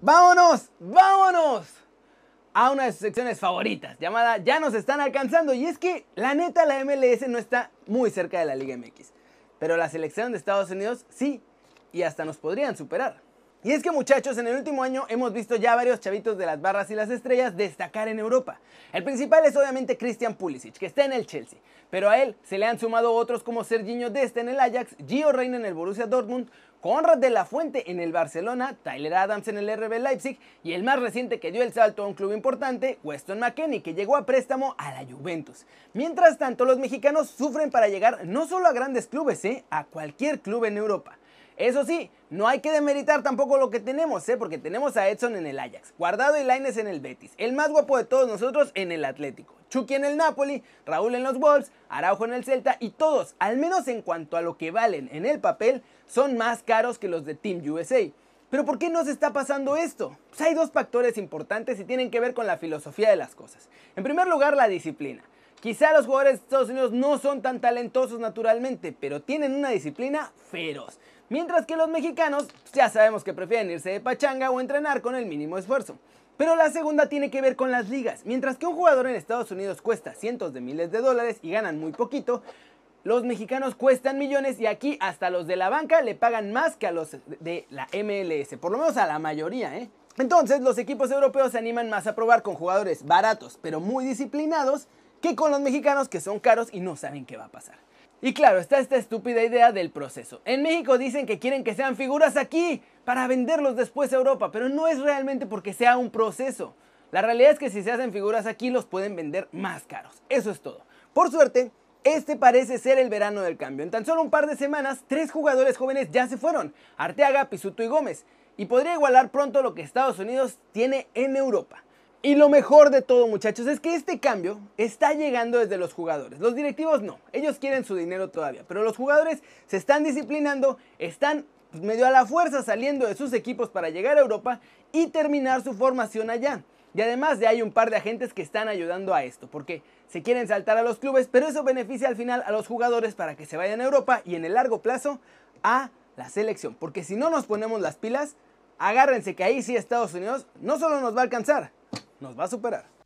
Vámonos, vámonos a una de sus secciones favoritas, llamada Ya nos están alcanzando. Y es que la neta la MLS no está muy cerca de la Liga MX, pero la selección de Estados Unidos sí, y hasta nos podrían superar. Y es que muchachos, en el último año hemos visto ya varios chavitos de las barras y las estrellas destacar en Europa. El principal es obviamente Christian Pulisic, que está en el Chelsea, pero a él se le han sumado otros como Serginho Desta en el Ajax, Gio Reina en el Borussia Dortmund, Conrad de la Fuente en el Barcelona, Tyler Adams en el RB Leipzig y el más reciente que dio el salto a un club importante, Weston McKennie, que llegó a préstamo a la Juventus. Mientras tanto, los mexicanos sufren para llegar no solo a grandes clubes, ¿eh? a cualquier club en Europa. Eso sí, no hay que demeritar tampoco lo que tenemos, ¿eh? porque tenemos a Edson en el Ajax, Guardado y Laines en el Betis, el más guapo de todos nosotros en el Atlético, Chucky en el Napoli, Raúl en los Wolves, Araujo en el Celta y todos, al menos en cuanto a lo que valen en el papel, son más caros que los de Team USA. Pero ¿por qué nos está pasando esto? Pues hay dos factores importantes y tienen que ver con la filosofía de las cosas. En primer lugar, la disciplina. Quizá los jugadores de Estados Unidos no son tan talentosos naturalmente, pero tienen una disciplina feroz. Mientras que los mexicanos pues, ya sabemos que prefieren irse de pachanga o entrenar con el mínimo esfuerzo. Pero la segunda tiene que ver con las ligas. Mientras que un jugador en Estados Unidos cuesta cientos de miles de dólares y ganan muy poquito, los mexicanos cuestan millones y aquí hasta los de la banca le pagan más que a los de la MLS, por lo menos a la mayoría, ¿eh? Entonces los equipos europeos se animan más a probar con jugadores baratos pero muy disciplinados que con los mexicanos que son caros y no saben qué va a pasar. Y claro, está esta estúpida idea del proceso. En México dicen que quieren que sean figuras aquí para venderlos después a Europa, pero no es realmente porque sea un proceso. La realidad es que si se hacen figuras aquí los pueden vender más caros. Eso es todo. Por suerte, este parece ser el verano del cambio. En tan solo un par de semanas, tres jugadores jóvenes ya se fueron. Arteaga, Pisuto y Gómez. Y podría igualar pronto lo que Estados Unidos tiene en Europa. Y lo mejor de todo, muchachos, es que este cambio está llegando desde los jugadores. Los directivos no, ellos quieren su dinero todavía, pero los jugadores se están disciplinando, están pues, medio a la fuerza saliendo de sus equipos para llegar a Europa y terminar su formación allá. Y además ya hay un par de agentes que están ayudando a esto, porque se quieren saltar a los clubes, pero eso beneficia al final a los jugadores para que se vayan a Europa y en el largo plazo a la selección. Porque si no nos ponemos las pilas, agárrense que ahí sí Estados Unidos no solo nos va a alcanzar, nos va a superar.